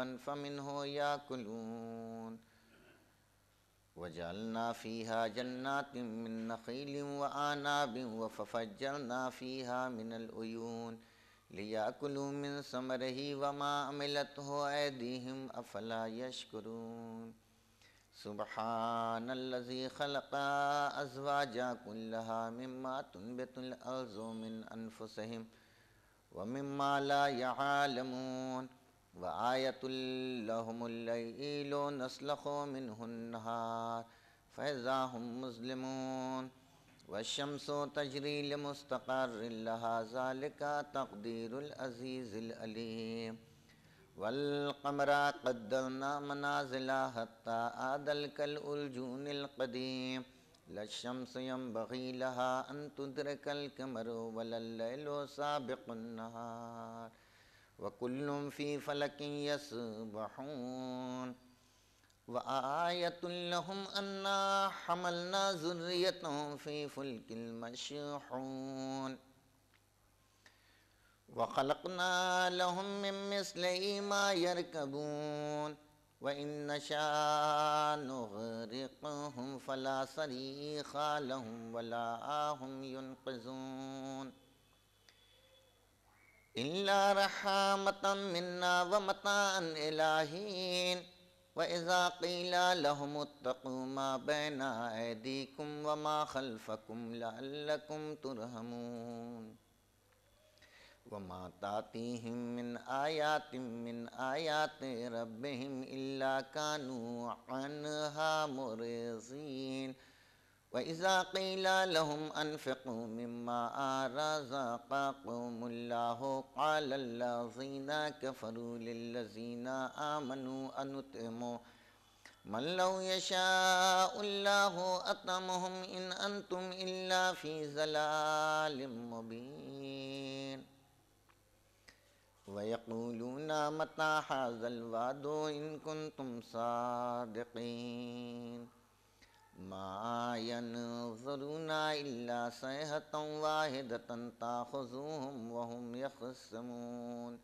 حبا فمنه ياكلون وجعلنا فيها جنات من نخيل وأعناب وففجرنا فيها من العيون ليأكلوا من ثمره وما عملته أيديهم أفلا يشكرون سبحان الذي خلق أزواجا كلها مما تنبت الأرض من أنفسهم ومما لا يعلمون व आयतुल्लहमुल्लैल नस्लखो फैज़ा हम मुजलिमून वशमसो तजरील मुस्तक़रहा तकदीरज़ीज़ीम वलकमरा कद्दना मनाजिला हत्ता आदल कल उलजूनकदीम लशम्स यम बगीलहा अन कल कमरो वल्लो साबिकन्हार وكل في فلك يسبحون وآية لهم أنا حملنا ذريتهم في فلك المشحون وخلقنا لهم من مثله ما يركبون وإن نشاء نغرقهم فلا صريخ لهم ولا هم ينقذون إلا رحمة منا ومتاعا إلى حين وإذا قيل لهم اتقوا ما بين أيديكم وما خلفكم لعلكم ترحمون وما تأتيهم من آيات من آيات ربهم إلا كانوا عنها مرضين وإذا قيل لهم أنفقوا مما رزقكم الله قال الذين كفروا للذين آمنوا أن نطعموا من لو يشاء الله أتمهم إن أنتم إلا في زلال مبين ويقولون متى هذا الوعد إن كنتم صادقين ما ينظرون إلا صيحة واحدة تأخذوهم وهم يخصمون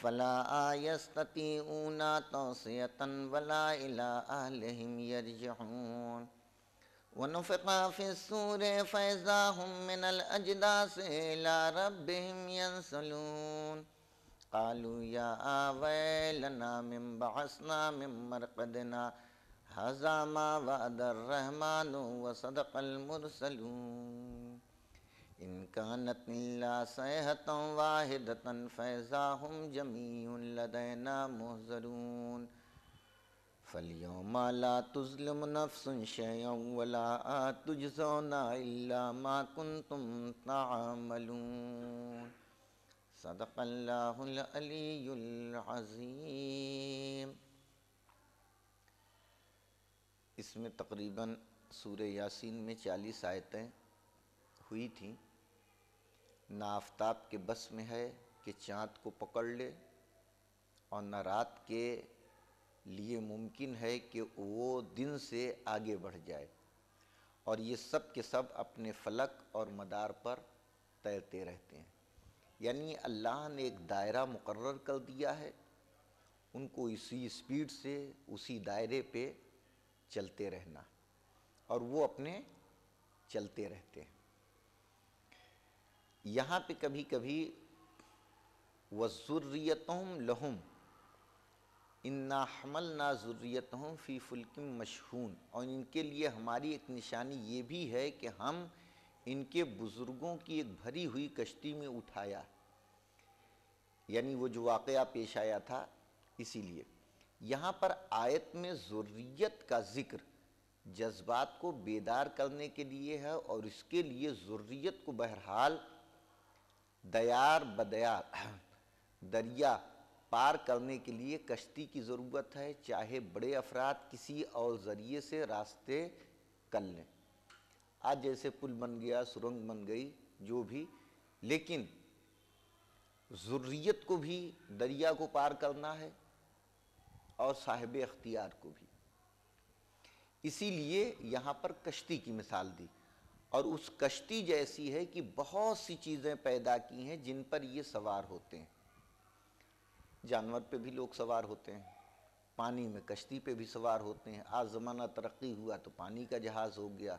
فلا يستطيعون توصية ولا إلى أهلهم يرجعون ونفق في السور فإذا هم من الأجداس إلى ربهم ينسلون قالوا يا ويلنا من بعثنا من مرقدنا هذا ما وعد الرحمن وصدق المرسلون إن كانت إلا صيحة واحدة فإذا هم جميع لدينا مهزرون فاليوم لا تظلم نفس شيئا ولا تجزون إلا ما كنتم تعملون صدق الله العلي العظيم इसमें तकरीबन सूर्य यासीन में चालीस आयतें हुई थी ना आफ्ताब के बस में है कि चाँद को पकड़ ले और ना रात के लिए मुमकिन है कि वो दिन से आगे बढ़ जाए और ये सब के सब अपने फलक और मदार पर तैरते रहते हैं यानी अल्लाह ने एक दायरा मुकर कर दिया है उनको इसी स्पीड से उसी दायरे पे चलते रहना और वो अपने चलते रहते हैं यहाँ पे कभी कभी वज़ुर्रियतम लहुम इन्ना हमल ना ज़ुर्रियत हूँ फ़ी फुल्किम मशहून और इनके लिए हमारी एक निशानी ये भी है कि हम इनके बुज़ुर्गों की एक भरी हुई कश्ती में उठाया यानी वो जो वाक़ पेश आया था इसीलिए यहाँ पर आयत में ज़ुर्रियत का ज़िक्र जज्बात को बेदार करने के लिए है और इसके लिए ज़ुर्रियत को बहरहाल दयार बदयार दरिया पार करने के लिए कश्ती की ज़रूरत है चाहे बड़े अफराद किसी और ज़रिए से रास्ते कर लें आज जैसे पुल बन गया सुरंग बन गई जो भी लेकिन ज़ुर्रियत को भी दरिया को पार करना है और साहिब अख्तियार को भी इसीलिए यहाँ पर कश्ती की मिसाल दी और उस कश्ती जैसी है कि बहुत सी चीज़ें पैदा की हैं जिन पर ये सवार होते हैं जानवर पे भी लोग सवार होते हैं पानी में कश्ती पे भी सवार होते हैं आज ज़माना तरक्की हुआ तो पानी का जहाज़ हो गया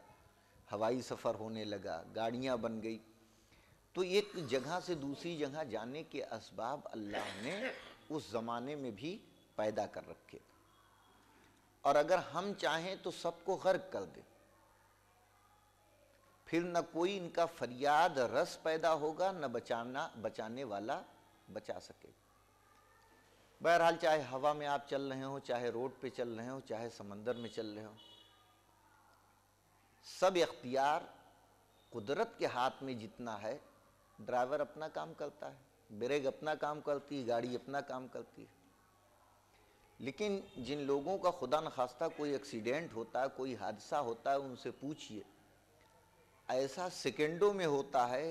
हवाई सफ़र होने लगा गाड़ियाँ बन गई तो एक जगह से दूसरी जगह जाने के इसबाब अल्लाह ने उस ज़माने में भी पैदा कर रखेगा और अगर हम चाहें तो सबको गर्क कर दें फिर न कोई इनका फरियाद रस पैदा होगा न बचाना बचाने वाला बचा सकेगा बहरहाल चाहे हवा में आप चल रहे हो चाहे रोड पे चल रहे हो चाहे समंदर में चल रहे हो सब इख्तियार कुदरत के हाथ में जितना है ड्राइवर अपना काम करता है ब्रेक अपना काम करती है गाड़ी अपना काम करती है लेकिन जिन लोगों का खुदा न खास्ता कोई एक्सीडेंट होता है कोई हादसा होता है उनसे पूछिए ऐसा सेकेंडों में होता है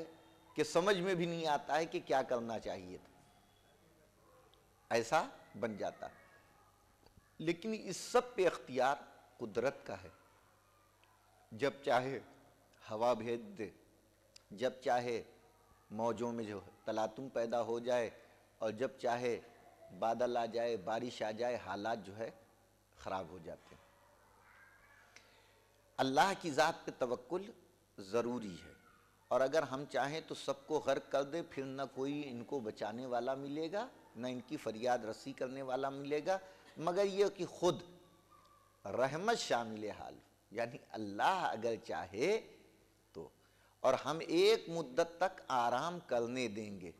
कि समझ में भी नहीं आता है कि क्या करना चाहिए था ऐसा बन जाता लेकिन इस सब पे अख्तियार कुदरत का है जब चाहे हवा भेज दे जब चाहे मौजों में जो तलातुम पैदा हो जाए और जब चाहे बादल आ जाए बारिश आ जाए हालात जो है ख़राब हो जाते हैं अल्लाह की ज़ात पे तवक्ल ज़रूरी है और अगर हम चाहें तो सबको गर्क कर दे फिर ना कोई इनको बचाने वाला मिलेगा ना इनकी फरियाद रसी करने वाला मिलेगा मगर ये कि खुद रहमत शामिल हाल यानी अल्लाह अगर चाहे तो और हम एक मुद्दत तक आराम करने देंगे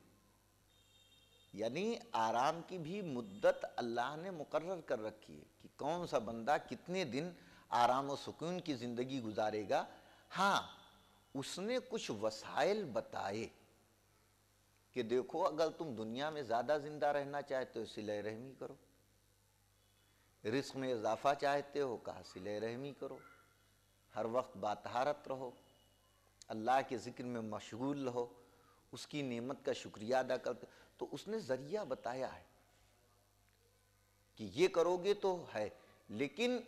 यानी आराम की भी मुद्दत अल्लाह ने मुकर्र कर रखी है कि कौन सा बंदा कितने दिन आराम और सुकून की ज़िंदगी गुजारेगा हाँ उसने कुछ वसाइल बताए कि देखो अगर तुम दुनिया में ज़्यादा ज़िंदा रहना चाहते हो सिले रहमी करो रिस्क में इजाफा चाहते हो कहा सिले रहमी करो हर वक्त बातहारत रहो अल्लाह के ज़िक्र में मशगूल रहो उसकी नेमत का शुक्रिया अदा करते तो उसने जरिया बताया है कि ये करोगे तो है लेकिन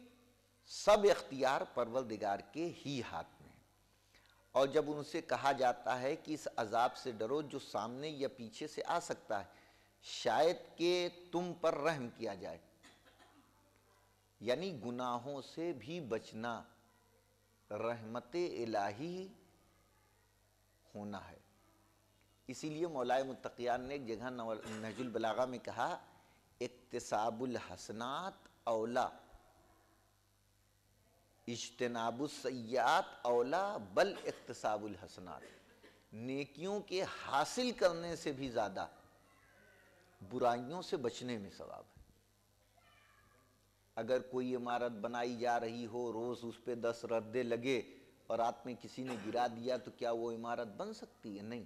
सब इख्तियार परवरदिगार के ही हाथ में और जब उनसे कहा जाता है कि इस अजाब से डरो जो सामने या पीछे से आ सकता है शायद के तुम पर रहम किया जाए यानी गुनाहों से भी बचना रहमत इलाही होना है इसीलिए मौलाए मुतकियान ने एक जगह नजुलबलागा में कहा इकतसाबुल हसनात औला इजतनाबुसयात औला बल इकतसाबुल हसनात नेकियों के हासिल करने से भी ज़्यादा बुराइयों से बचने में सवाब है अगर कोई इमारत बनाई जा रही हो रोज़ उस पर दस रद्दे लगे और रात में किसी ने गिरा दिया तो क्या वो इमारत बन सकती है नहीं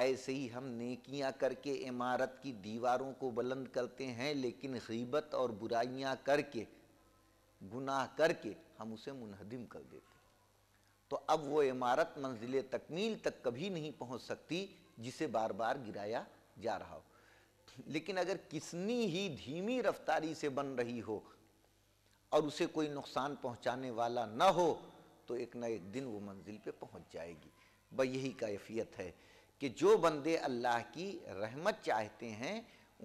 ऐसे ही हम नेकियां करके इमारत की दीवारों को बुलंद करते हैं लेकिन गीबत और बुराइयां करके गुनाह करके हम उसे मुनहदिम कर देते तो अब वो इमारत मंजिल तकमील तक कभी नहीं पहुंच सकती जिसे बार बार गिराया जा रहा हो लेकिन अगर किसनी ही धीमी रफ्तारी से बन रही हो और उसे कोई नुकसान पहुंचाने वाला न हो तो एक ना एक दिन वो मंजिल पे पहुंच जाएगी बस यही कैफियत है कि जो बंदे अल्लाह की रहमत चाहते हैं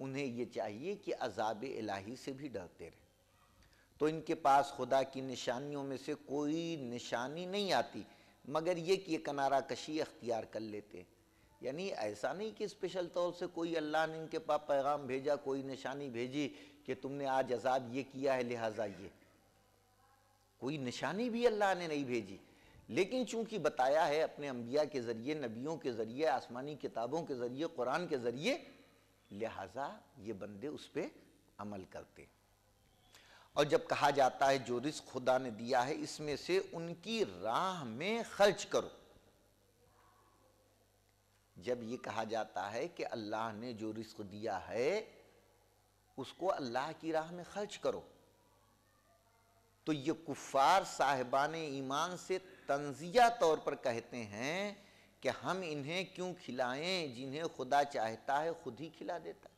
उन्हें ये चाहिए कि अजाब इलाही से भी डरते रहें तो इनके पास खुदा की निशानियों में से कोई निशानी नहीं आती मगर ये कि ये कनारा कशी अख्तियार कर लेते यानी ऐसा नहीं कि स्पेशल तौर से कोई अल्लाह ने इनके पास पैगाम भेजा कोई निशानी भेजी कि तुमने आज अजाब ये किया है लिहाजा ये कोई निशानी भी अल्लाह ने नहीं भेजी लेकिन चूंकि बताया है अपने अंबिया के ज़रिए नबियों के ज़रिए आसमानी किताबों के ज़रिए कुरान के ज़रिए लिहाजा ये बंदे उस पर अमल करते और जब कहा जाता है जो रिस्क खुदा ने दिया है इसमें से उनकी राह में खर्च करो जब ये कहा जाता है कि अल्लाह ने जो रिस्क दिया है उसको अल्लाह की राह में खर्च करो तो ये कुफार साहिबान ईमान से तंजिया तौर पर कहते हैं कि हम इन्हें क्यों खिलाएं जिन्हें खुदा चाहता है खुद ही खिला देता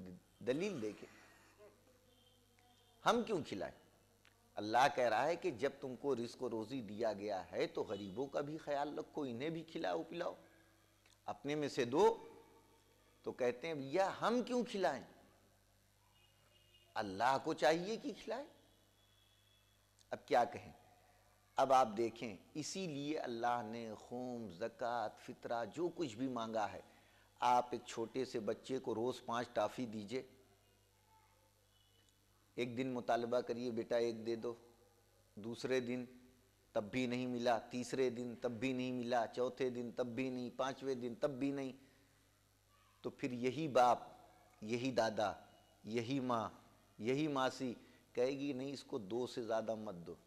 है दलील देखे हम क्यों खिलाएं अल्लाह कह रहा है कि जब तुमको रिस्क रोज़ी दिया गया है तो गरीबों का भी ख्याल रखो इन्हें भी खिलाओ पिलाओ अपने में से दो तो कहते हैं भैया हम क्यों खिलाएं अल्लाह को चाहिए कि खिलाएं अब क्या कहें अब आप देखें इसीलिए अल्लाह ने खूम ज़क़ात फितरा जो कुछ भी मांगा है आप एक छोटे से बच्चे को रोज़ पाँच टाफ़ी दीजिए एक दिन मुतालबा करिए बेटा एक दे दो दूसरे दिन तब भी नहीं मिला तीसरे दिन तब भी नहीं मिला चौथे दिन तब भी नहीं पाँचवें दिन तब भी नहीं तो फिर यही बाप यही दादा यही माँ यही मासी कहेगी नहीं इसको दो से ज़्यादा मत दो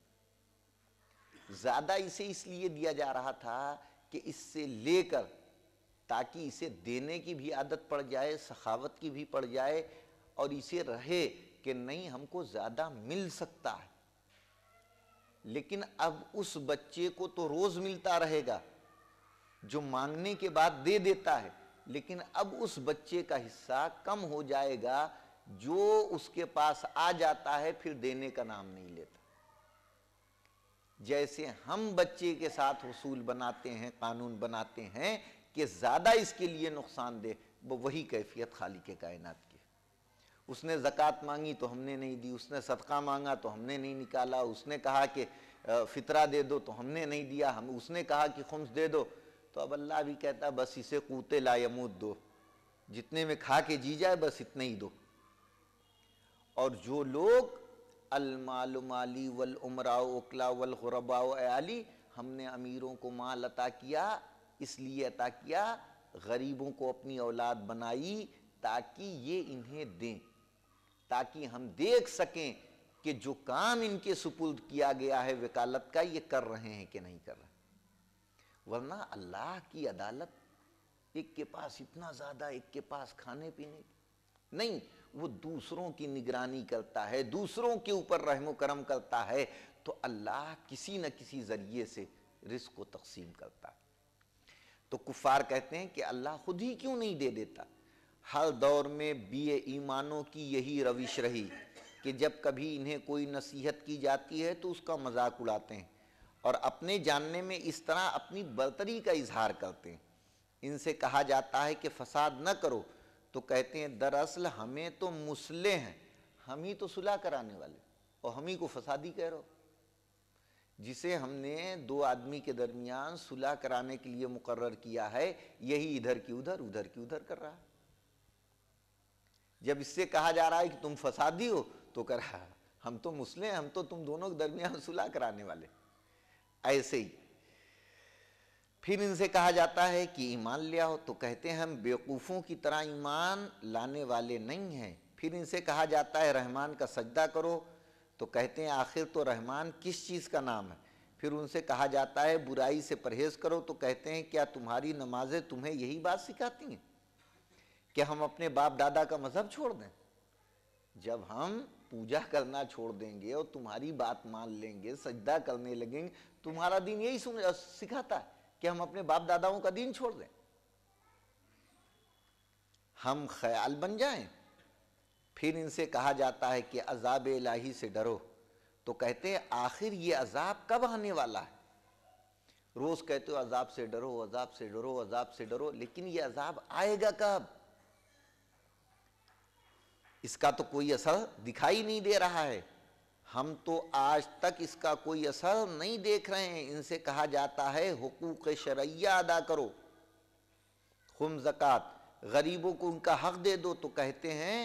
ज़्यादा इसे इसलिए दिया जा रहा था कि इससे लेकर ताकि इसे देने की भी आदत पड़ जाए सखावत की भी पड़ जाए और इसे रहे कि नहीं हमको ज़्यादा मिल सकता है लेकिन अब उस बच्चे को तो रोज़ मिलता रहेगा जो मांगने के बाद दे देता है लेकिन अब उस बच्चे का हिस्सा कम हो जाएगा जो उसके पास आ जाता है फिर देने का नाम नहीं लेता जैसे हम बच्चे के साथ उसूल बनाते हैं कानून बनाते हैं कि ज़्यादा इसके लिए नुकसान दे वो वही कैफियत खाली के कायनात की उसने जक़ात मांगी तो हमने नहीं दी उसने सदका मांगा तो हमने नहीं निकाला उसने कहा कि फितरा दे दो तो हमने नहीं दिया हम उसने कहा कि खुम्स दे दो तो अब अल्लाह भी कहता बस इसे कूते लायमूद दो जितने में खा के जी जाए बस इतने ही दो और जो लोग अलमालमाली वल उमराओ उकला वल गुरबाओ अली हमने अमीरों को माल अता किया इसलिए अता किया गरीबों को अपनी औलाद बनाई ताकि ये इन्हें दें ताकि हम देख सकें कि जो काम इनके सुपुर्द किया गया है वकालत का ये कर रहे हैं कि नहीं कर रहे वरना अल्लाह की अदालत एक के पास इतना ज़्यादा एक के पास खाने पीने नहीं वो दूसरों की निगरानी करता है दूसरों के ऊपर रहम करम करता है तो अल्लाह किसी न किसी ज़रिए से रिस्क को तकसीम करता है तो कुफार कहते हैं कि अल्लाह खुद ही क्यों नहीं दे देता हर दौर में बीए ईमानों की यही रविश रही कि जब कभी इन्हें कोई नसीहत की जाती है तो उसका मजाक उड़ाते हैं और अपने जानने में इस तरह अपनी बर्तरी का इजहार करते हैं इनसे कहा जाता है कि फसाद न करो तो कहते हैं दरअसल हमें तो मुसले हैं हम ही तो सुलह कराने वाले और हम ही को फसादी कह रहे हो जिसे हमने दो आदमी के दरमियान सुलह कराने के लिए मुकर्र किया है यही इधर की उधर उधर की उधर कर रहा है जब इससे कहा जा रहा है कि तुम फसादी हो तो कर रहा हम तो मुस्लिम हम तो तुम दोनों के दरमियान सुलह कराने वाले ऐसे ही फिर इनसे कहा जाता है कि ईमान ले आओ तो कहते हैं हम बेवकूफ़ों की तरह ईमान लाने वाले नहीं हैं फिर इनसे कहा जाता है रहमान का सजदा करो तो कहते हैं आखिर तो रहमान किस चीज़ का नाम है फिर उनसे कहा जाता है बुराई से परहेज़ करो तो कहते हैं क्या तुम्हारी नमाजें तुम्हें यही बात सिखाती हैं कि हम अपने बाप दादा का मज़हब छोड़ दें जब हम पूजा करना छोड़ देंगे और तुम्हारी बात मान लेंगे सजदा करने लगेंगे तुम्हारा दिन यही सुन सिखाता है कि हम अपने बाप दादाओं का दीन छोड़ दें हम ख्याल बन जाएं फिर इनसे कहा जाता है कि अजाब लाही से डरो तो कहते हैं आखिर ये अजाब कब आने वाला है रोज़ कहते हो अजाब से डरो अजाब से डरो अजाब से डरो लेकिन ये अजाब आएगा कब इसका तो कोई असर दिखाई नहीं दे रहा है हम तो आज तक इसका कोई असर नहीं देख रहे हैं इनसे कहा जाता है हकूक़ शरैया अदा करो खुम जक़ात गरीबों को उनका हक दे दो तो कहते हैं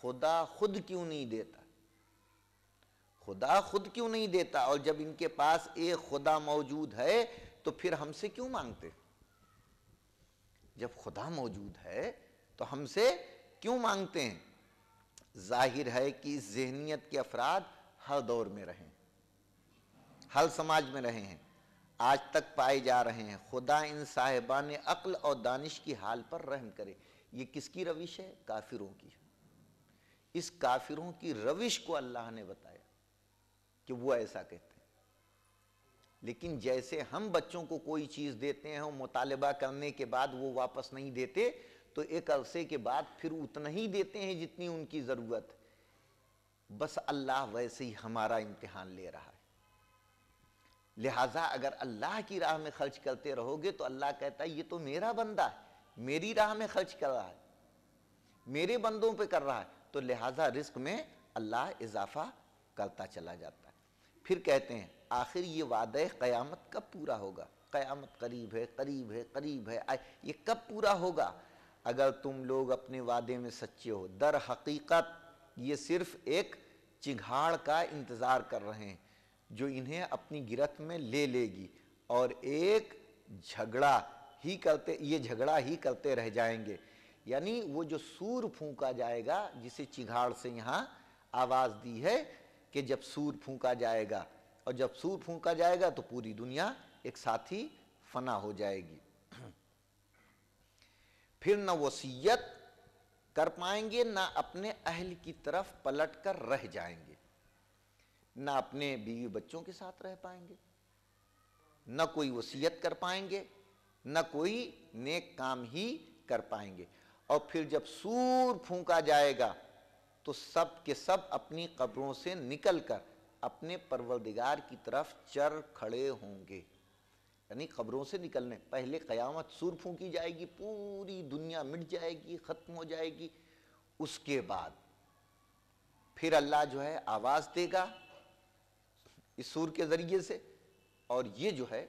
खुदा खुद क्यों नहीं देता खुदा खुद क्यों नहीं देता और जब इनके पास एक खुदा मौजूद है तो फिर हमसे क्यों मांगते जब खुदा मौजूद है तो हमसे क्यों मांगते हैं जाहिर है कि इस जहनीत के अफराद हर दौर में रहे हर समाज में रहे हैं आज तक पाए जा रहे हैं खुदा इन साहिबान अक्ल और दानिश की हाल पर रहम करे ये किसकी रविश है काफिरों की इस काफिरों की रविश को अल्लाह ने बताया कि वो ऐसा कहते हैं लेकिन जैसे हम बच्चों को कोई चीज़ देते हैं और मुतालबा करने के बाद वो वापस नहीं देते तो एक अरसे के बाद फिर उतना ही देते हैं जितनी उनकी ज़रूरत है बस अल्लाह वैसे ही हमारा इम्तिहान ले रहा है लिहाजा अगर अल्लाह की राह में खर्च करते रहोगे तो अल्लाह कहता है ये तो मेरा बंदा है मेरी राह में खर्च कर रहा है मेरे बंदों पे कर रहा है तो लिहाजा रिस्क में अल्लाह इजाफा करता चला जाता है फिर कहते हैं आखिर ये वादे क़यामत कब पूरा होगा क़यामत करीब है करीब है करीब है ये कब पूरा होगा अगर तुम लोग अपने वादे में सच्चे हो दर हकीकत ये सिर्फ एक चिघाड़ का इंतज़ार कर रहे हैं जो इन्हें अपनी गिरफ्त में ले लेगी और एक झगड़ा ही करते ये झगड़ा ही करते रह जाएंगे यानी वो जो सूर फूंका जाएगा जिसे चिघाड़ से यहाँ आवाज़ दी है कि जब सूर फूंका जाएगा और जब सूर फूंका जाएगा तो पूरी दुनिया एक साथ ही फना हो जाएगी फिर न वसीयत कर पाएंगे ना अपने अहल की तरफ पलट कर रह जाएंगे ना अपने बीवी बच्चों के साथ रह पाएंगे ना कोई वसीयत कर पाएंगे ना कोई नेक काम ही कर पाएंगे और फिर जब सूर फूंका जाएगा तो सब के सब अपनी कब्रों से निकल कर अपने परवरदिगार की तरफ चर खड़े होंगे यानी खबरों से निकलने पहले क़यामत सुर फूकी जाएगी पूरी दुनिया मिट जाएगी ख़त्म हो जाएगी उसके बाद फिर अल्लाह जो है आवाज़ देगा इस सुर के ज़रिए से और ये जो है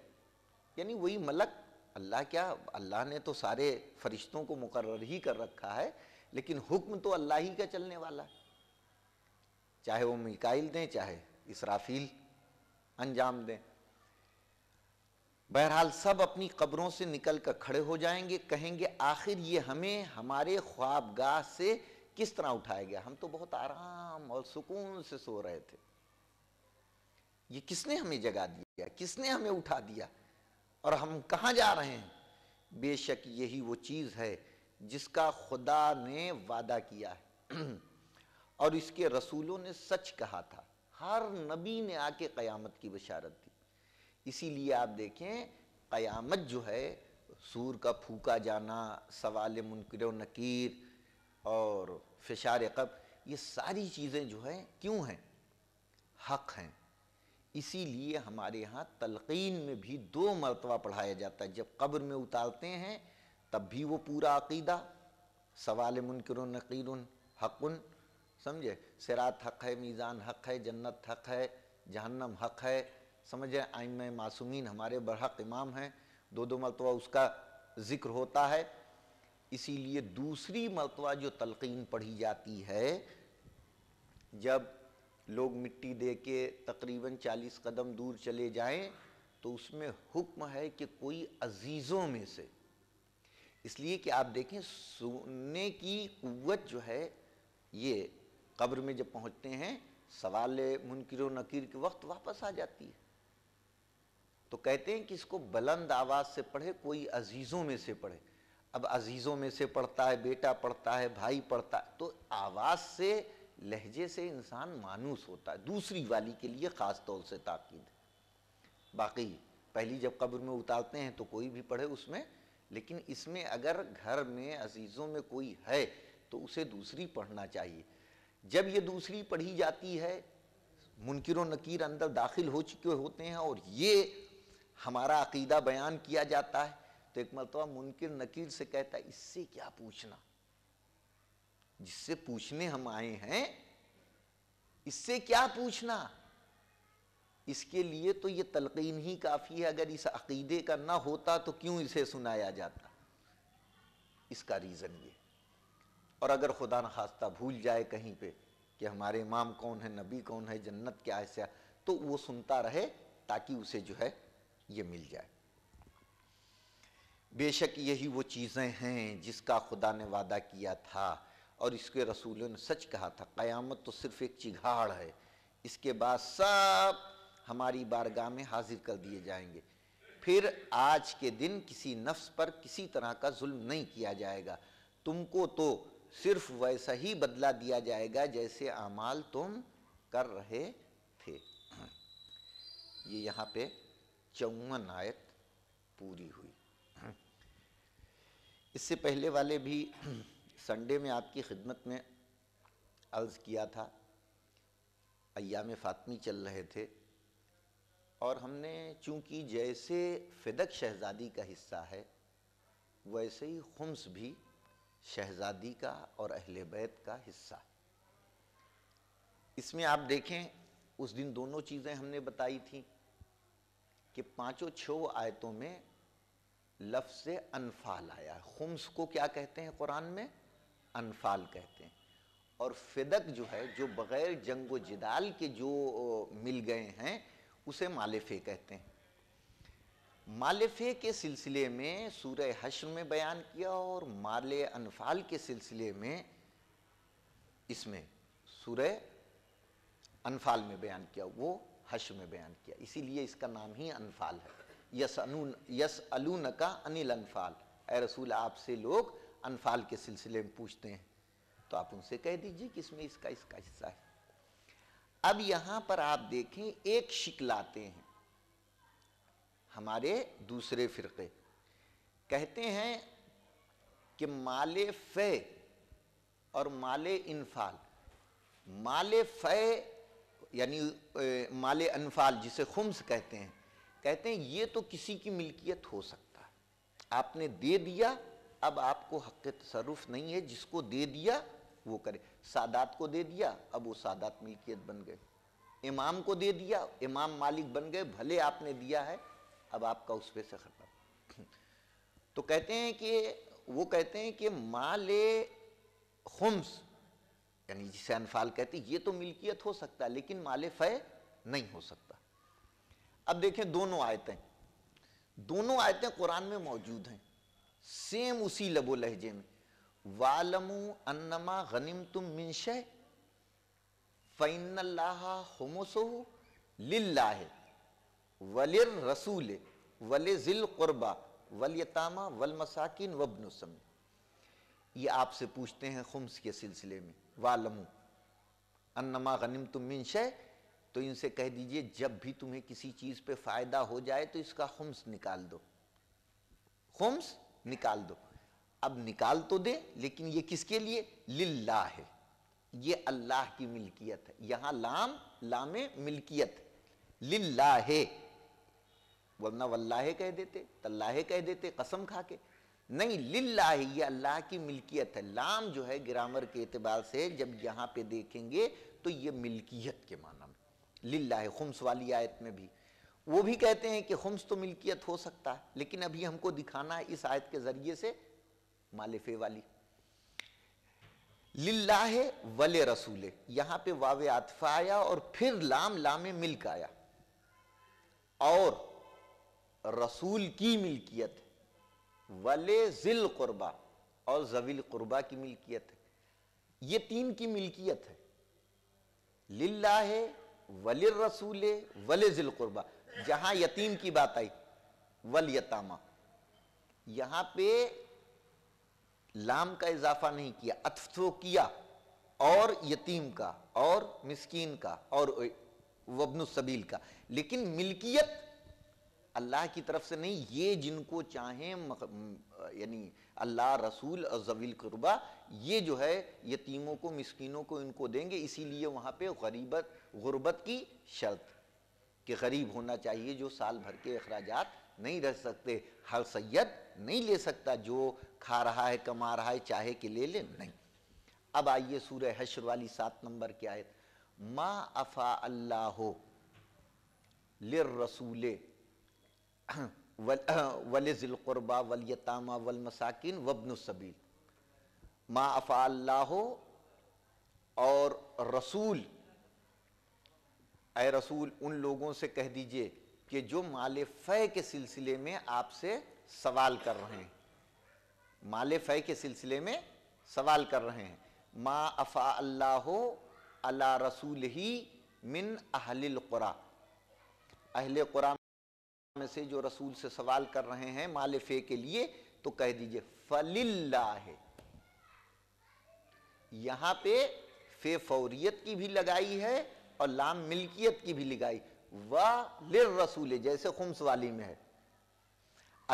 यानी वही मलक अल्लाह क्या अल्लाह ने तो सारे फरिश्तों को मुकर्र ही कर रखा है लेकिन हुक्म तो अल्लाह ही का चलने वाला है चाहे वो मिकाइल दें चाहे इसराफील अंजाम दें बहरहाल सब अपनी कब्रों से निकल कर खड़े हो जाएंगे कहेंगे आखिर ये हमें हमारे ख्वाबगाह से किस तरह उठाया गया हम तो बहुत आराम और सुकून से सो रहे थे ये किसने हमें जगा दिया किसने हमें उठा दिया और हम कहाँ जा रहे हैं बेशक यही वो चीज़ है जिसका खुदा ने वादा किया है और इसके रसूलों ने सच कहा था हर नबी ने आके क़यामत की बशारत इसीलिए आप देखें क़यामत जो है सूर का फूका जाना सवाल मुनकर नकीर और फिशार कब ये सारी चीज़ें जो हैं क्यों हैं हक हैं इसीलिए हमारे यहाँ तलकीन में भी दो मरतबा पढ़ाया जाता है जब कब्र में उतारते हैं तब भी वो पूरा अकीदा सवाल मुनकर नकीर हक़ुन समझे सिरात हक है मीज़ान हक है जन्नत हक है जहन्नम हक है समझ जाए आइम मासूमिन हमारे बरहक इमाम हैं दो दो मरतबा उसका ज़िक्र होता है इसीलिए दूसरी मरतबा जो तलकीन पढ़ी जाती है जब लोग मिट्टी दे के तकरीबन चालीस कदम दूर चले जाएं तो उसमें हुक्म है कि कोई अजीज़ों में से इसलिए कि आप देखें सुनने की कुत जो है ये कब्र में जब पहुंचते हैं सवाल मुनकर नकीर के वक्त वापस आ जाती है तो कहते हैं कि इसको बुलंद आवाज़ से पढ़े कोई अजीज़ों में से पढ़े अब अजीज़ों में से पढ़ता है बेटा पढ़ता है भाई पढ़ता है तो आवाज़ से लहजे से इंसान मानूस होता है दूसरी वाली के लिए ख़ास तौर से ताकीद बाकी पहली जब कब्र में उतारते हैं तो कोई भी पढ़े उसमें लेकिन इसमें अगर घर में अजीज़ों में कोई है तो उसे दूसरी पढ़ना चाहिए जब ये दूसरी पढ़ी जाती है मुनकर नकीर अंदर दाखिल हो चुके होते हैं और ये हमारा अकीदा बयान किया जाता है तो एक मरतबा मुनकर नकीर से कहता है इससे क्या पूछना जिससे पूछने हम आए हैं इससे क्या पूछना इसके लिए तो ये तलकीन ही काफ़ी है अगर इस अकीदे का ना होता तो क्यों इसे सुनाया जाता इसका रीज़न ये और अगर खुदा न खास्ता भूल जाए कहीं पे कि हमारे इमाम कौन है नबी कौन है जन्नत क्या है तो वो सुनता रहे ताकि उसे जो है ये मिल जाए बेशक यही वो चीज़ें हैं जिसका खुदा ने वादा किया था और इसके रसूलों ने सच कहा था क़यामत तो सिर्फ़ एक चिघाड़ है इसके बाद सब हमारी बारगाह में हाजिर कर दिए जाएंगे फिर आज के दिन किसी नफ्स पर किसी तरह का जुल्म नहीं किया जाएगा तुमको तो सिर्फ वैसा ही बदला दिया जाएगा जैसे अमाल तुम कर रहे थे ये यहाँ पे चौवन आयत पूरी हुई इससे पहले वाले भी संडे में आपकी खिदमत में अर्ज़ किया था अयाम फ़ातमी चल रहे थे और हमने चूंकि जैसे फिदक शहज़ादी का हिस्सा है वैसे ही खुम्स भी शहज़ादी का और अहल बैत का हिस्सा इसमें आप देखें उस दिन दोनों चीज़ें हमने बताई थी कि पांचों छो आयतों में लफ्ज से अनफाल आया खुम्स को क्या कहते हैं कुरान में अनफाल कहते हैं और फिदक जो है जो बग़ैर जंग व जिदाल के जो मिल गए हैं उसे मालिफे कहते हैं मालिफे के सिलसिले में सूर्य हश्र में बयान किया और माल अनफाल के सिलसिले में इसमें सूर्य अनफाल में बयान किया वो हश में बयान किया इसीलिए इसका नाम ही अनफाल है यस अनून यस अलून का अनिल अनफाल ए रसूल आपसे लोग अनफाल के सिलसिले में पूछते हैं तो आप उनसे कह दीजिए कि इसमें इसका इसका हिस्सा है अब यहां पर आप देखें एक शिकलाते हैं हमारे दूसरे फिरके कहते हैं कि माले फ़े और माले इनफाल माले फ़े यानी माल अनफाल जिसे खुम्स कहते हैं कहते हैं ये तो किसी की मिल्कियत हो सकता है आपने दे दिया अब आपको हक तसरुफ नहीं है जिसको दे दिया वो करे सादात को दे दिया अब वो सादात मिल्कियत बन गए इमाम को दे दिया इमाम मालिक बन गए भले आपने दिया है अब आपका उस पर से खत्म तो कहते हैं कि वो कहते हैं कि माल खुम्स यानी जिसे अनफाल कहते ये तो मिल्कियत हो सकता है लेकिन माले फ़य नहीं हो सकता अब देखें दोनों आयतें दोनों आयतें कुरान में मौजूद हैं सेम उसी लबो लहजे में वालमू अन्नमा गनिम तुम मिनशय फ़ैनल्ला हमोसो लिल्ला वलिर रसूल वल ज़िल क़ुरबा वलयतामा वल मसाकिन वबनुसम ये आपसे पूछते हैं खुम्स के सिलसिले में वालमु अन्नमा गनिम तुम मिनशय तो इनसे कह दीजिए जब भी तुम्हें किसी चीज़ पे फ़ायदा हो जाए तो इसका खुम्स निकाल दो खुम्स निकाल दो अब निकाल तो दे लेकिन ये किसके लिए लिल्ला है ये अल्लाह की मिल्कियत है यहां लाम लामे मिल्कियत लिल्ला है वरना वल्लाहे कह देते तल्लाहे कह देते कसम खा के नहीं लिल्ला है ये अल्लाह की मिल्कियत है लाम जो है ग्रामर के अतबार से जब यहाँ पे देखेंगे तो ये मिल्कियत के माना में लिल्ला है खुम्स वाली आयत में भी वो भी कहते हैं कि खुम्स तो मिल्कियत हो सकता है लेकिन अभी हमको दिखाना है इस आयत के ज़रिए से मालिफे वाली है वले रसूले यहाँ पे वाव आतफा आया और फिर लाम लामे मिल्क आया और रसूल की मिल्कियत वले जिल कुर्बा और जवील कुर्बा की मिल्कियत है ये तीन की मिल्कियत है लिल्ला है वले रसूल वले जिल कुर्बा जहां यतीम की बात आई वल यतामा यहां पे लाम का इजाफा नहीं किया अतफ किया और यतीम का और मिस्कीन का और वबन सबील का लेकिन मिल्कियत अल्लाह की तरफ से नहीं ये जिनको चाहें यानी अल्लाह रसूल और जवील कुरबा ये जो है यतीमों को मस्किनों को इनको देंगे इसीलिए वहाँ पे गरीबत गुरबत की शर्त कि गरीब होना चाहिए जो साल भर के अखराज नहीं रह सकते हर सैयद नहीं ले सकता जो खा रहा है कमा रहा है चाहे कि ले ले नहीं अब आइए सूर्य हशर वाली सात नंबर की आयत मा अफ़ा अल्लाह रसूले वल ज़िलक़ुरबा वलयतामा वलमसाकिन वबनसबील मा अफ़ाल्ला और रसूल ए रसूल उन लोगों से कह दीजिए कि जो माल फ़य के सिलसिले में आपसे सवाल कर रहे हैं माल फ़य के सिलसिले में सवाल कर रहे हैं मा अफ़ा अल्लाह अला रसूल ही मिन अहल कुरा अहल कुरा में से जो रसूल से सवाल कर रहे हैं माल फे के लिए तो कह दीजिए फलिल्ला है यहां पे फे फौरियत की भी लगाई है और लाम मिल्कियत की भी लगाई वह लिर रसूल जैसे खुम्स वाली में है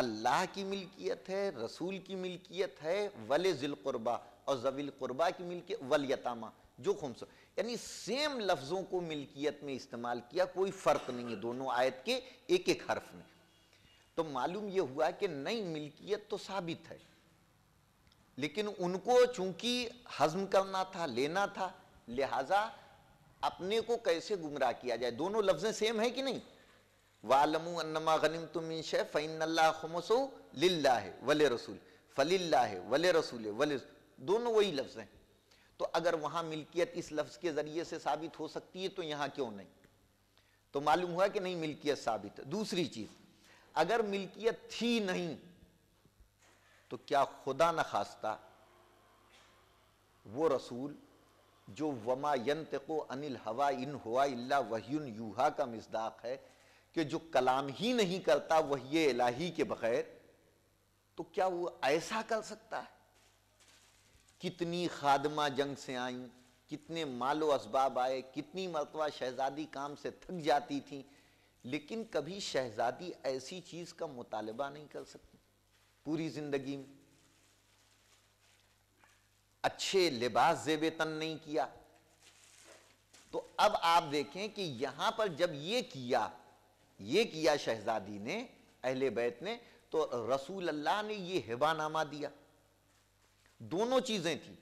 अल्लाह की मिल्कियत है रसूल की मिल्कियत है वले जिलकुरबा और जविल कुरबा की मिल्कियत वल यतामा जो खुम्स यानी सेम लफ्ज़ों को मिल्कियत में इस्तेमाल किया कोई फ़र्क नहीं है दोनों आयत के एक एक हर्फ में तो मालूम यह हुआ कि नई मिल्कियत तो साबित है लेकिन उनको चूंकि हजम करना था लेना था लिहाजा अपने को कैसे गुमराह किया जाए दोनों लफ्ज़ें सेम है कि नहीं वालमू अन्नमा गनिम तुम शे फ़ैनसो लिल्ला है वले रसूल फलिल्ला है वले रसूल वले दोनों वही लफ्ज़ हैं तो अगर वहां मिल्कियत इस लफ्ज के जरिए से साबित हो सकती है तो यहां क्यों नहीं तो मालूम हुआ कि नहीं मिल्कियत साबित है दूसरी चीज अगर मिल्कियत थी नहीं तो क्या खुदा न खास्ता वो रसूल जो वमा यंत को अनिल हवा इन हुआ इल्ला वहीन यूहा का मजदाक है कि जो कलाम ही नहीं करता वही इलाही के बगैर तो क्या वो ऐसा कर सकता है कितनी खादमा जंग से आईं कितने मालो असबाब आए कितनी मरतबा शहज़ादी काम से थक जाती थी लेकिन कभी शहज़ादी ऐसी चीज़ का मुतालबा नहीं कर सकती पूरी ज़िंदगी में अच्छे लिबास जेब तन नहीं किया तो अब आप देखें कि यहाँ पर जब ये किया ये किया शहज़ादी ने अहले बैत ने तो रसूल अल्लाह ने ये हिबानामा दिया दोनों चीजें थी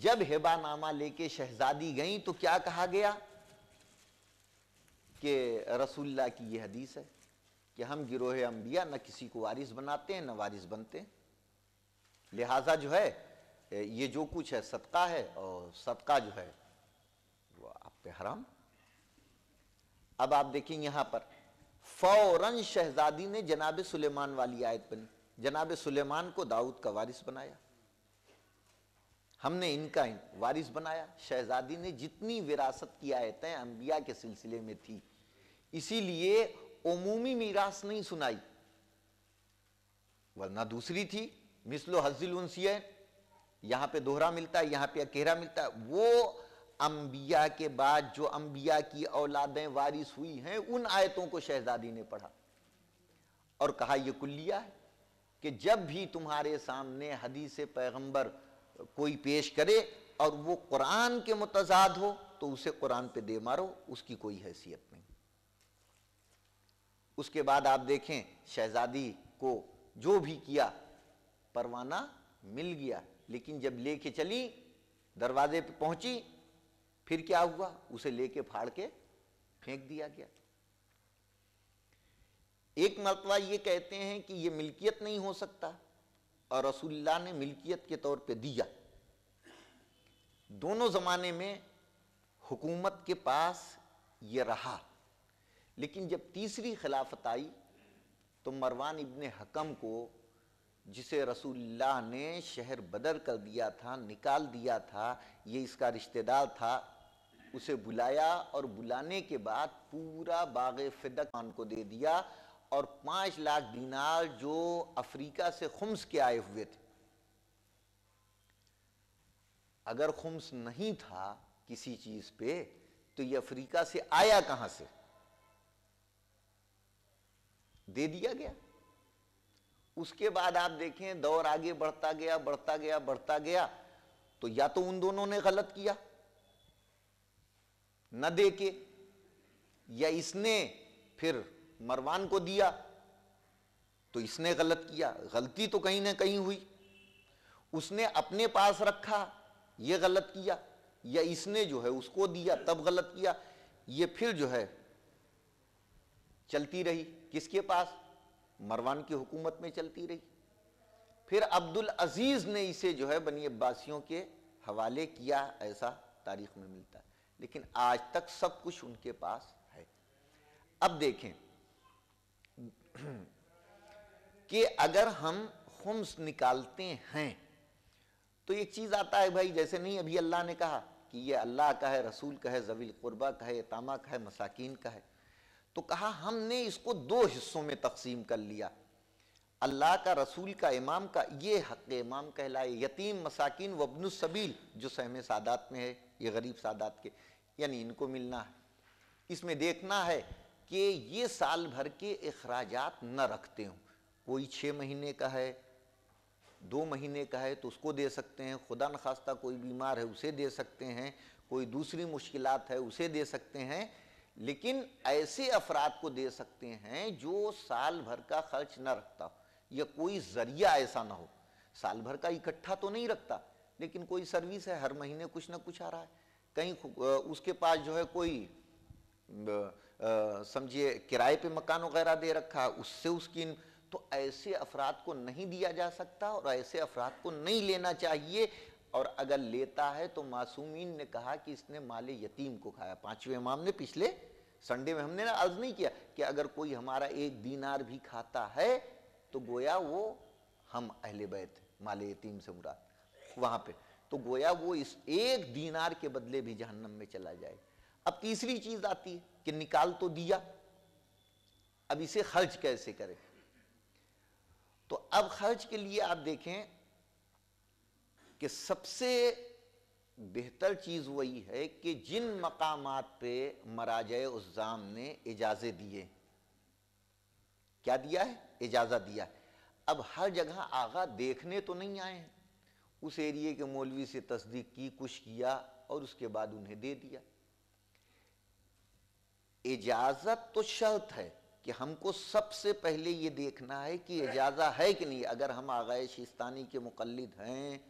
जब हेबानामा लेके शहजादी गई तो क्या कहा गया कि रसुल्ला की यह हदीस है कि हम गिरोह अंबिया न किसी को वारिस बनाते हैं न वारिस बनते हैं लिहाजा जो है ये जो कुछ है सदका है और सदका जो है वो आप पे हराम अब आप देखें यहां पर फौरन शहजादी ने जनाब सुलेमान वाली आयत बनी जनाब सुलेमान को दाऊद का वारिस बनाया हमने इनका वारिस बनाया शहजादी ने जितनी विरासत की आयतें अंबिया के सिलसिले में थी इसीलिए उमूमी मीरास नहीं सुनाई वरना दूसरी थी मिसलो हजिल यहां पे दोहरा मिलता है यहां पे अकेरा मिलता है वो अंबिया के बाद जो अंबिया की औलादें वारिस हुई हैं उन आयतों को शहजादी ने पढ़ा और कहा यह कुल्लिया है कि जब भी तुम्हारे सामने हदीस पैगंबर कोई पेश करे और वो कुरान के मुतजाद हो तो उसे कुरान पे दे मारो उसकी कोई हैसियत नहीं उसके बाद आप देखें शहजादी को जो भी किया परवाना मिल गया लेकिन जब लेके चली दरवाजे पे पहुंची फिर क्या हुआ उसे लेके फाड़ के फेंक दिया गया एक मरतबा ये कहते हैं कि ये मिल्कियत नहीं हो सकता और रसुल्ला ने मिल्कियत के तौर पे दिया दोनों ज़माने में हुकूमत के पास ये रहा लेकिन जब तीसरी खिलाफत आई तो मरवान इबन हकम को जिसे रसूलुल्लाह ने शहर बदर कर दिया था निकाल दिया था ये इसका रिश्तेदार था उसे बुलाया और बुलाने के बाद पूरा बाग फिदक को दे दिया और पांच लाख दीनार जो अफ्रीका से खुम्स के आए हुए थे अगर खुम्स नहीं था किसी चीज पे तो ये अफ्रीका से आया कहां से दे दिया गया उसके बाद आप देखें दौर आगे बढ़ता गया बढ़ता गया बढ़ता गया तो या तो उन दोनों ने गलत किया न देके या इसने फिर मरवान को दिया तो इसने गलत किया गलती तो कहीं ना कहीं हुई उसने अपने पास रखा ये गलत किया या इसने जो है उसको दिया तब गलत किया ये फिर जो है चलती रही किसके पास मरवान की हुकूमत में चलती रही फिर अब्दुल अजीज ने इसे जो है बनी अब्बासियों के हवाले किया ऐसा तारीख में मिलता है लेकिन आज तक सब कुछ उनके पास है अब देखें कि अगर हम हुम्स निकालते हैं तो एक चीज़ आता है भाई जैसे नहीं अभी अल्लाह ने कहा कि ये अल्लाह का है रसूल का है जवील कुरबा का है तामा का है मसाकिन का है तो कहा हमने इसको दो हिस्सों में तकसीम कर लिया अल्लाह का रसूल का इमाम का ये हक इमाम कहलाए यतीम मसाकिन वबनसबील जो सहम सादात में है ये गरीब सादात के यानी इनको मिलना है इसमें देखना है कि ये साल भर के अखराज न रखते हूँ कोई छः महीने का है दो महीने का है तो उसको दे सकते हैं खुदा न खास्ता कोई बीमार है उसे दे सकते हैं कोई दूसरी मुश्किल है उसे दे सकते हैं लेकिन ऐसे अफराद को दे सकते हैं जो साल भर का खर्च न रखता हो या कोई ज़रिया ऐसा ना हो साल भर का इकट्ठा तो नहीं रखता लेकिन कोई सर्विस है हर महीने कुछ ना कुछ आ रहा है कहीं उसके पास जो है कोई समझिए किराए पे मकान वगैरह दे रखा है उससे उसकी तो ऐसे अफराद को नहीं दिया जा सकता और ऐसे अफराद को नहीं लेना चाहिए और अगर लेता है तो मासूमीन ने कहा कि इसने माल यतीम को खाया पांचवें इमाम ने पिछले संडे में हमने ना अर्ज नहीं किया कि अगर कोई हमारा एक दीनार भी खाता है तो गोया वो हम अहले बैत माल यतीम से मुराद वहां पे तो गोया वो इस एक दीनार के बदले भी जहन्नम में चला जाए अब तीसरी चीज़ आती है कि निकाल तो दिया अब इसे खर्च कैसे करें तो अब खर्च के लिए आप देखें कि सबसे बेहतर चीज़ वही है कि जिन मकाम पे मराज उज़ाम ने इजाज़े दिए क्या दिया है इजाज़ा दिया है अब हर जगह आगा देखने तो नहीं आए हैं उस एरिए के मौलवी से तस्दीक की कुछ किया और उसके बाद उन्हें दे दिया इजाज़त तो शर्त है कि हमको सबसे पहले ये देखना है कि इजाज़ा है कि नहीं अगर हम आगे शिस्तानी के मुकलद हैं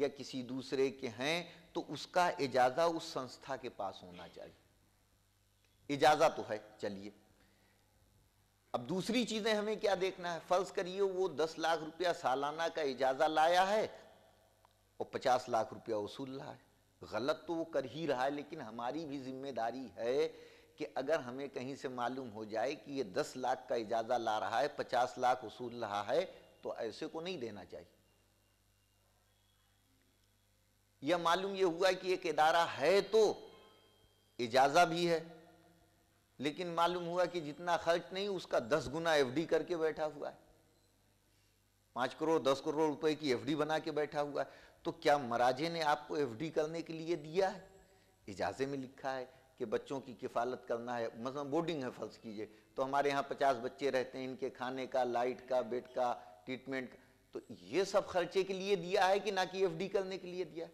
या किसी दूसरे के हैं तो उसका इजाज़ा उस संस्था के पास होना चाहिए इजाज़ा तो है चलिए अब दूसरी चीज़ें हमें क्या देखना है फ़र्ज़ करिए वो दस लाख रुपया सालाना का इजाज़ा लाया है और पचास लाख रुपया वसूल रहा है गलत तो वो कर ही रहा है लेकिन हमारी भी जिम्मेदारी है कि अगर हमें कहीं से मालूम हो जाए कि ये दस लाख का इजाज़ा ला रहा है पचास लाख वसूल रहा है तो ऐसे को नहीं देना चाहिए यह मालूम ये हुआ कि एक इदारा है तो इजाज़ा भी है लेकिन मालूम हुआ कि जितना खर्च नहीं उसका दस गुना एफडी करके बैठा हुआ है पांच करोड़ दस करोड़ रुपए की एफडी बना के बैठा हुआ है तो क्या मराजे ने आपको एफडी करने के लिए दिया है इजाज़े में लिखा है कि बच्चों की किफ़ालत करना है मतलब बोर्डिंग है फ़र्ज़ कीजिए तो हमारे यहाँ पचास बच्चे रहते हैं इनके खाने का लाइट का बेड का ट्रीटमेंट का तो ये सब खर्चे के लिए दिया है कि ना कि एफडी करने के लिए दिया है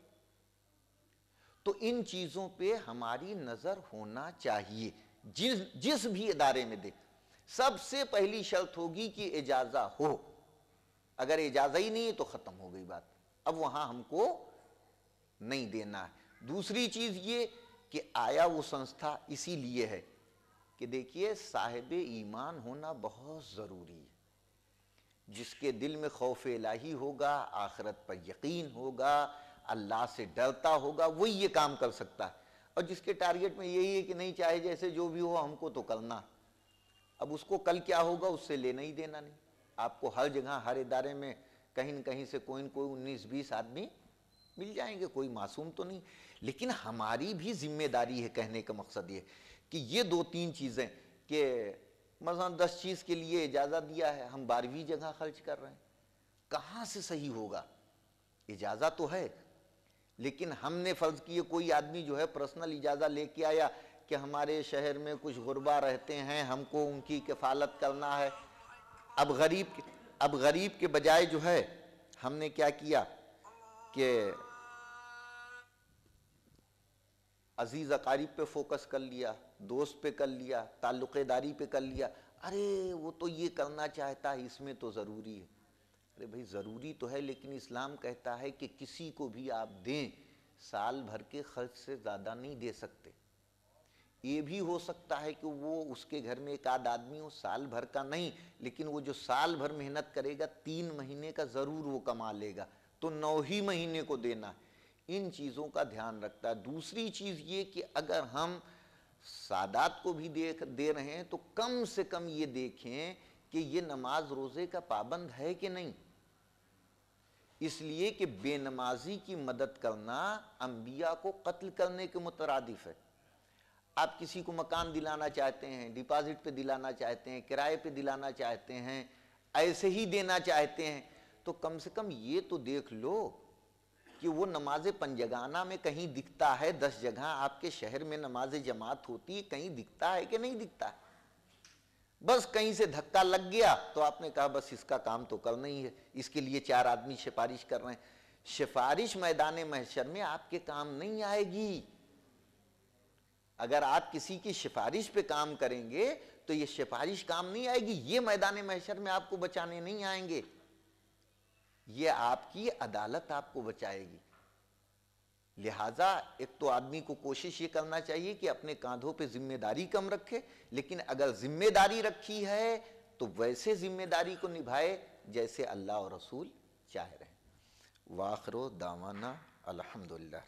तो इन चीज़ों पे हमारी नज़र होना चाहिए जिस जिस भी इदारे में दे सबसे पहली शर्त होगी कि इजाज़ा हो अगर इजाज़ा ही नहीं है तो ख़त्म हो गई बात अब वहां हमको नहीं देना है दूसरी चीज़ ये कि आया वो संस्था इसीलिए है कि देखिए साहिब ईमान होना बहुत ज़रूरी है जिसके दिल में खौफ इलाही होगा आखरत पर यकीन होगा अल्लाह से डरता होगा वही ये काम कर सकता है और जिसके टारगेट में यही है कि नहीं चाहे जैसे जो भी हो हमको तो करना अब उसको कल क्या होगा उससे लेना ही देना नहीं आपको हर जगह हर इदारे में कहीं न कहीं से कोई न कोई उन्नीस बीस आदमी मिल जाएंगे कोई मासूम तो नहीं लेकिन हमारी भी जिम्मेदारी है कहने का मकसद ये कि ये दो तीन चीज़ें कि मसलन दस चीज़ के लिए इजाज़त दिया है हम बारहवीं जगह खर्च कर रहे हैं कहाँ से सही होगा इजाज़ा तो है लेकिन हमने फ़र्ज़ किए कोई आदमी जो है पर्सनल इजाज़ा लेके आया कि हमारे शहर में कुछ गुरबा रहते हैं हमको उनकी किफ़ालत करना है अब गरीब अब गरीब के बजाय जो है हमने क्या किया कि अजीज़ अकारीब पे फोकस कर लिया दोस्त पे कर लिया ताल्लुक़ेदारी पे कर लिया अरे वो तो ये करना चाहता है इसमें तो ज़रूरी है अरे भाई ज़रूरी तो है लेकिन इस्लाम कहता है कि किसी को भी आप दें साल भर के खर्च से ज़्यादा नहीं दे सकते ये भी हो सकता है कि वो उसके घर में एक आध आदमी हो साल भर का नहीं लेकिन वो जो साल भर मेहनत करेगा तीन महीने का ज़रूर वो कमा लेगा तो नौ ही महीने को देना है इन चीज़ों का ध्यान रखता है दूसरी चीज़ ये कि अगर हम सादात को भी देख दे रहे हैं तो कम से कम ये देखें कि ये नमाज रोज़े का पाबंद है कि नहीं इसलिए कि बेनमाजी की मदद करना अंबिया को कत्ल करने के मुतरदफ है आप किसी को मकान दिलाना चाहते हैं डिपॉजिट पे दिलाना चाहते हैं किराए पे दिलाना चाहते हैं ऐसे ही देना चाहते हैं तो कम से कम ये तो देख लो कि वो नमाज पंजगाना में कहीं दिखता है दस जगह आपके शहर में नमाज जमात होती है कहीं दिखता है कि नहीं दिखता है बस कहीं से धक्का लग गया तो आपने कहा बस इसका काम तो करना ही है इसके लिए चार आदमी सिफारिश कर रहे हैं सिफारिश मैदान महशर में आपके काम नहीं आएगी अगर आप किसी की सिफारिश पे काम करेंगे तो ये सिफारिश काम नहीं आएगी ये मैदान महशर में आपको बचाने नहीं आएंगे ये आपकी अदालत आपको बचाएगी लिहाजा एक तो आदमी को कोशिश ये करना चाहिए कि अपने कांधों पे जिम्मेदारी कम रखे लेकिन अगर जिम्मेदारी रखी है तो वैसे जिम्मेदारी को निभाए जैसे अल्लाह और रसूल चाह रहे हैं वाखरो दावाना अलहमदुल्ला